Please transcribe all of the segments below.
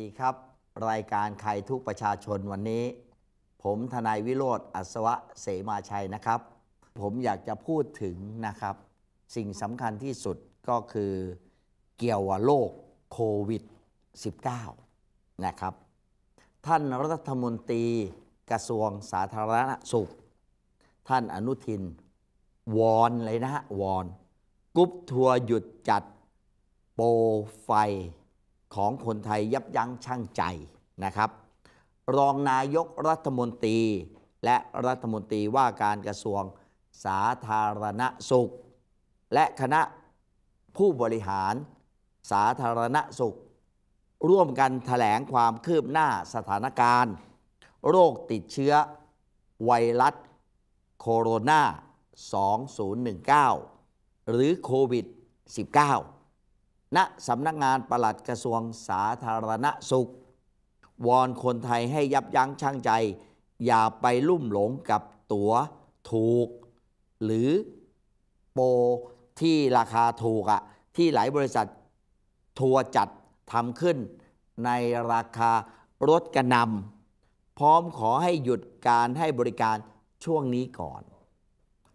ดีครับ รายการใครทุกประชาชนวันนี้ ผมทนายวิโรธอัศวะเสมาชัยนะครับ ผมอยากจะพูดถึงนะครับ สิ่งสำคัญที่สุดก็คือเกี่ยวกับโรคโควิด -19 นะครับ ท่านรัฐมนตรีกระทรวงสาธารณสุข ท่านอนุทิน วอนเลยนะฮะวอน กุ๊ปทัวร์หยุดจัดโปรไฟของคนไทยยับยั้งชั่งใจนะครับ รองนายกรัฐมนตรีและรัฐมนตรีว่าการกระทรวงสาธารณสุข และคณะผู้บริหารสาธารณสุข ร่วมกันแถลงความคืบหน้าสถานการณ์ โรคติดเชื้อไวรัสโคโรนา 2019 หรือโควิด 19ณสำนักงานปลัดกระทรวงสาธารณสุข วอนคนไทยให้ยับยั้งชั่งใจ อย่าไปลุ่มหลงกับตั๋วถูก หรือโปรที่ราคาถูกอะที่หลายบริษัททัวร์จัดทำขึ้นในราคารถกระนำพร้อมขอให้หยุดการให้บริการช่วงนี้ก่อน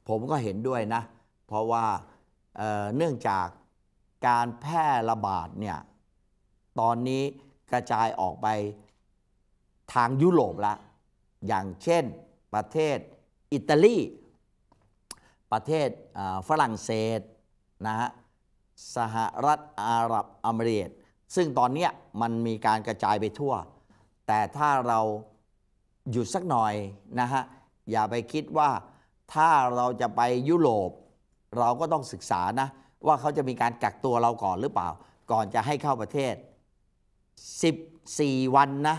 ผมก็เห็นด้วยนะ เพราะว่าเเนื่องจากการแพร่ระบาดเนี่ยตอนนี้กระจายออกไปทางยุโรปละอย่างเช่นประเทศอิตาลี ประเทศฝรั่งเศสนะฮะสหรัฐอาหรับอเมริกซึ่งตอนนี้มันมีการกระจายไปทั่ว แต่ถ้าเราหยุดสักหน่อยนะฮะอย่าไปคิดว่าถ้าเราจะไปยุโรป เราก็ต้องศึกษานะว่าเขาจะมีการกักตัวเราก่อนหรือเปล่า ก่อนจะให้เข้าประเทศ 14 วันนะ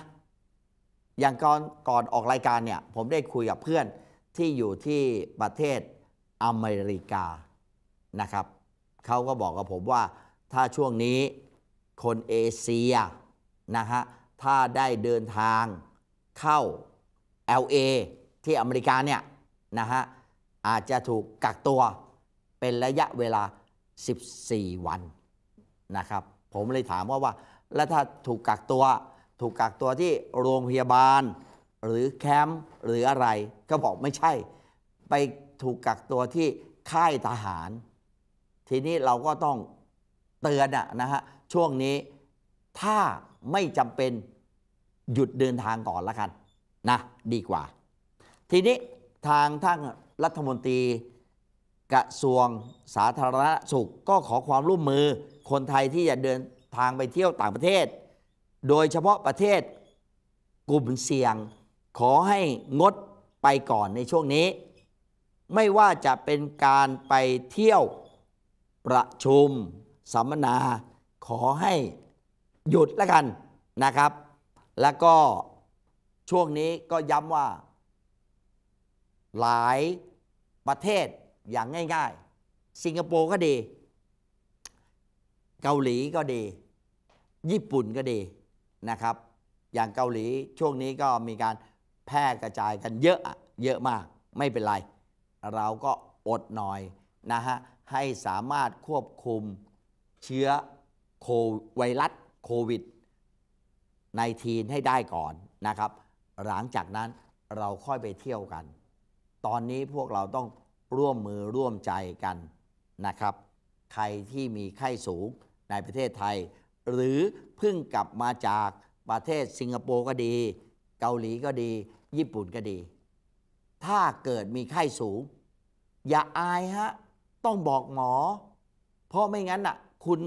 อย่างก่อนก่อนออกรายการเนี่ยผมได้คุยกับเพื่อนที่อยู่ที่ประเทศอเมริกานะครับเขาก็บอกกับผมว่าถ้าช่วงนี้คนเอเชียนะฮะถ้าได้เดินทางเข้า LA ที่อเมริกาเนี่ยนะฮะอาจจะถูกกักตัวเป็นระยะเวลา14 วันนะครับ ผมเลยถามว่าว่าแล้วถ้าถูกกักตัว ถูกกักตัวที่โรงพยาบาล หรือแคมป์หรืออะไร ก็บอกไม่ใช่ ไปถูกกักตัวที่ค่ายทหาร ทีนี้เราก็ต้องเตือนนะฮะช่วงนี้ถ้าไม่จำเป็นหยุดเดินทางก่อนละกันนะดีกว่า ทีนี้ทางท่านรัฐมนตรีกระทรวงสาธารณสุขก็ขอความร่วมมือ คนไทยที่จะเดินทางไปเที่ยวต่างประเทศ โดยเฉพาะประเทศกลุ่มเสี่ยง ขอให้งดไปก่อนในช่วงนี้ ไม่ว่าจะเป็นการไปเที่ยวประชุม สัมมนา ขอให้หยุดละกันนะครับ แล้วก็ช่วงนี้ก็ย้ำว่าหลายประเทศอย่างง่ายๆ สิงคโปร์ก็ดี เกาหลีก็ดี ญี่ปุ่นก็ดีนะครับ อย่างเกาหลีช่วงนี้ก็มีการแพร่กระจายกันเยอะ เยอะมาก ไม่เป็นไร เราก็อดหน่อยนะฮะให้สามารถควบคุมเชื้อโคไวรัสโควิด -19 ให้ได้ก่อนนะครับ หลังจากนั้นเราค่อยไปเที่ยวกัน ตอนนี้พวกเราต้องร่วมมือร่วมใจกันนะครับ ใครที่มีไข้สูงในประเทศไทย หรือเพิ่งกลับมาจากประเทศสิงคโปร์ก็ดี เกาหลีก็ดี ญี่ปุ่นก็ดี ถ้าเกิดมีไข้สูง อย่าอายฮะต้องบอกหมอ เพราะไม่งั้นน่ะคุณ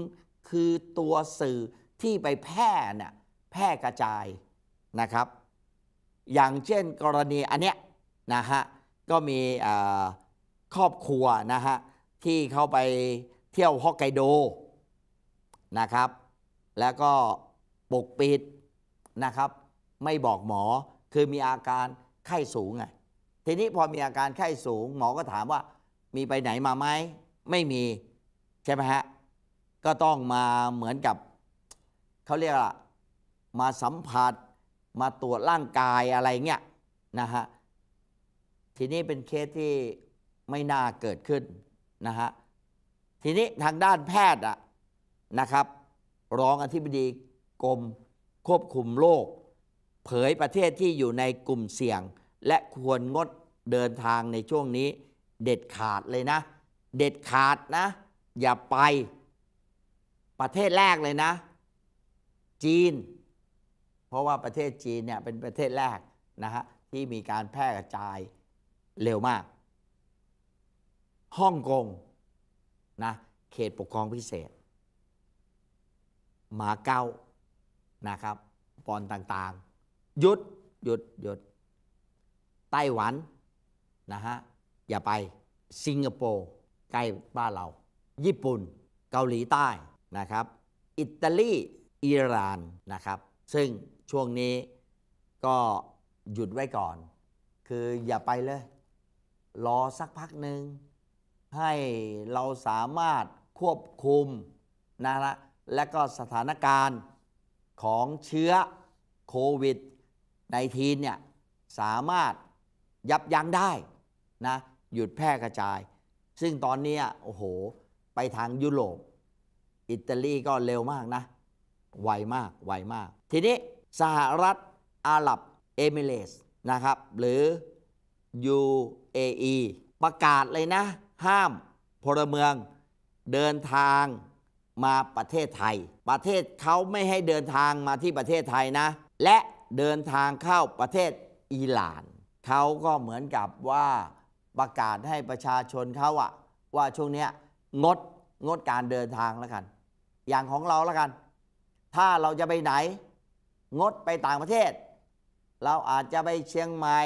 คือตัวสื่อที่ไปแพร่น่ะแพร่กระจายนะครับ อย่างเช่นกรณีอันเนี้ยนะฮะก็มีครอบครัวนะฮะที่เข้าไปเที่ยวฮอกไกโดนะครับ แล้วก็ปกปิดนะครับ ไม่บอกหมอคือมีอาการไข้สูงไงทีนี้พอมีอาการไข้สูงหมอก็ถามว่ามีไปไหนมาไหมไม่มี ใช่ไหมฮะก็ต้องมาเหมือนกับเขาเรียกอะมาสัมผัสมาตรวจร่างกายอะไรเงี้ยนะฮะทีนี้เป็นเคสที่ไม่น่าเกิดขึ้นนะฮะทีนี้ทางด้านแพทย์อะนะครับรองอธิบดีกรมควบคุมโรคเผยประเทศที่อยู่ในกลุ่มเสี่ยง และควรงดเดินทางในช่วงนี้เด็ดขาดเลยนะ เด็ดขาดนะ อย่าไปประเทศแรกเลยนะ จีน เพราะว่าประเทศจีนเนี่ยเป็นประเทศแรกนะฮะที่มีการแพร่กระจายเร็วมากฮ่องกงนะเขตปกครองพิเศษหมาเก้านะครับปอนต่างๆหยุดหยุดหยุดไต้หวันนะฮะอย่าไปสิงคโปร์ ใกล้บ้านเรา ญี่ปุ่นเกาหลีใต้นะครับ อิตาลีอิหร่านนะครับ ซึ่งช่วงนี้ก็หยุดไว้ก่อน คืออย่าไปเลยรอสักพักหนึ่งให้เราสามารถควบคุมนะฮะและก็สถานการณ์ของเชื้อโควิดในทีนเนี่ยสามารถยับยั้งได้นะหยุดแพร่กระจาย ซึ่งตอนนี้โอ้โห ไปทางยุโรปอิตาลีก็เร็วมากนะ ไวมากไวมาก ทีนี้สหรัฐอาหรับเอมิเรสนะครับหรือ UAE ประกาศเลยนะห้ามพลเมืองเดินทางมาประเทศไทย ประเทศเขาไม่ให้เดินทางมาที่ประเทศไทยนะ และเดินทางเข้าประเทศอิหร่านเขาก็เหมือนกับว่าประกาศให้ประชาชนเขาอะว่าช่วงนี้งดงดการเดินทางแล้วกัน อย่างของเราแล้วกัน ถ้าเราจะไปไหน งดไปต่างประเทศ เราอาจจะไปเชียงใหม่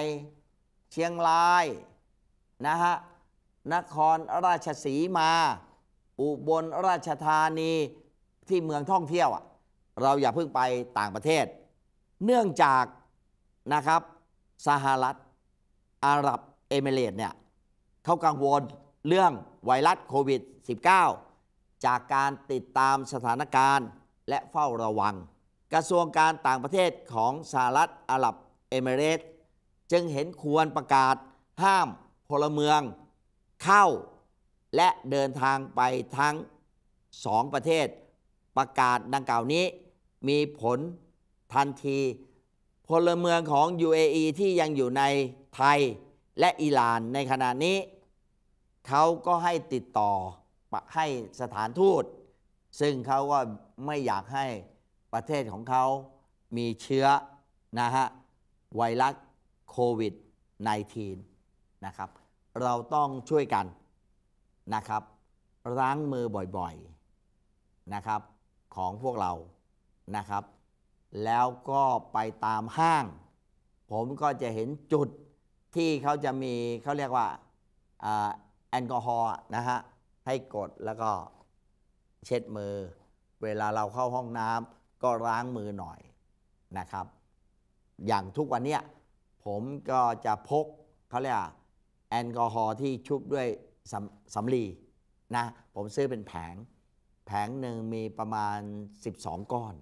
เชียงรายนะฮะนครราชสีมา อุบลราชธานีที่เมืองท่องเที่ยว เราอย่าเพิ่งไปต่างประเทศ เนื่องจากนะครับสหรัฐอาหรับเอมิเรตเนี่ยเขากังวลเรื่องไวรัสโควิด -19 จากการติดตามสถานการณ์และเฝ้าระวัง กระทรวงการต่างประเทศของสหรัฐอาหรับเอมิเรต จึงเห็นควรประกาศห้ามพลเมืองเข้าและเดินทางไปทั้งสองประเทศประกาศดังกล่าวนี้มีผลทันทีพลเมืองของ UAE ที่ยังอยู่ในไทยและอิหร่านในขณะนี้ เขาก็ให้ติดต่อให้สถานทูต ซึ่งเขาก็ไม่อยากให้ประเทศของเขามีเชื้อนะฮะไวรัสโควิด -19 นะครับเราต้องช่วยกันนะครับล้างมือบ่อยๆนะครับ ของพวกเรานะครับ แล้วก็ไปตามห้าง ผมก็จะเห็นจุดที่เขาจะมีเขาเรียกว่าแอลกอฮอล์นะฮะให้กดแล้วก็เช็ดมือ เวลาเราเข้าห้องน้ำก็ล้างมือหน่อยนะครับ อย่างทุกวันเนี้ยผมก็จะพกเขาเรียกแอลกอฮอล์ที่ชุบด้วยสำสำลีนะผมซื้อเป็นแผง แผงหนึ่งมีประมาณ 12 ก้อน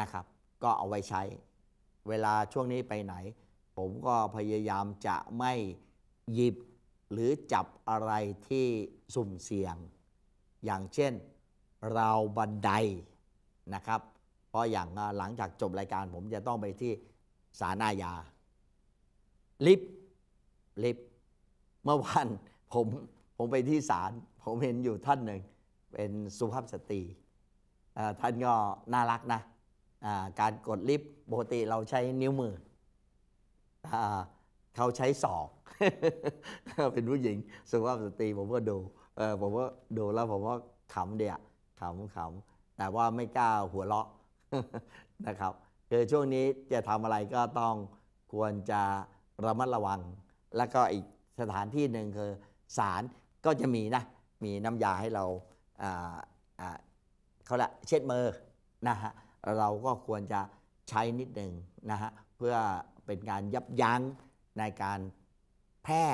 นะครับ ก็เอาไว้ใช้เวลาช่วงนี้ไปไหน ผมก็พยายามจะไม่หยิบหรือจับอะไรที่สุ่มเสี่ยง อย่างเช่น ราวบันไดนะครับ เพราะอย่างหลังจากจบรายการผมจะต้องไปที่ศาลอาญาลิฟลิฟเมื่อวานผมผมไปที่ศาลผมเห็นอยู่ท่านหนึ่ง เป็นสุภาพสตรีท่านก็น่ารักนะการกดลิฟต์ปกติเราใช้นิ้วมืออเขาใช้ศอกเป็นผู้หญิงสุภาพสตรีผมก็ดูผมก็ดูแล้วผมก็ขำเดียขำขำแต่ว่าไม่กล้าหัวเราะนะครับคือช่วงนี้จะทำอะไรก็ต้องควรจะระมัดระวัง แล้วก็อีกสถานที่หนึ่งคือศาลก็จะมีนะมีน้ำยาให้เราเขาละเช็ดมือนะฮะเราก็ควรจะใช้นิดหนึ่งนะฮะเพื่อเป็นการยับยั้งในการแพร่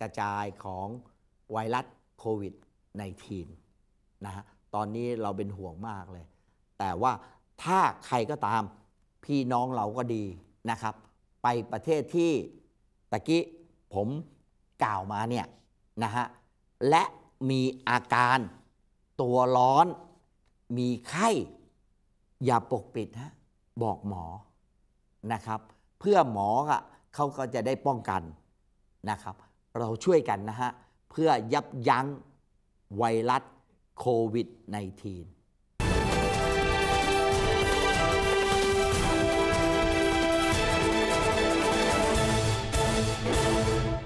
กระจายของไวรัสโควิด -19 นะฮะตอนนี้เราเป็นห่วงมากเลย แต่ว่าถ้าใครก็ตามพี่น้องเราก็ดีนะครับ ไปประเทศที่ตะกี้ผมกล่าวมาเนี่ยนะฮะและมีอาการตัวร้อนมีไข้ อย่าปกปิดฮะบอกหมอนะครับ เพื่อหมออ่ะเขาก็จะได้ป้องกันนะครับ เราช่วยกันนะฮะเพื่อยับยั้งไวรัสโควิด -19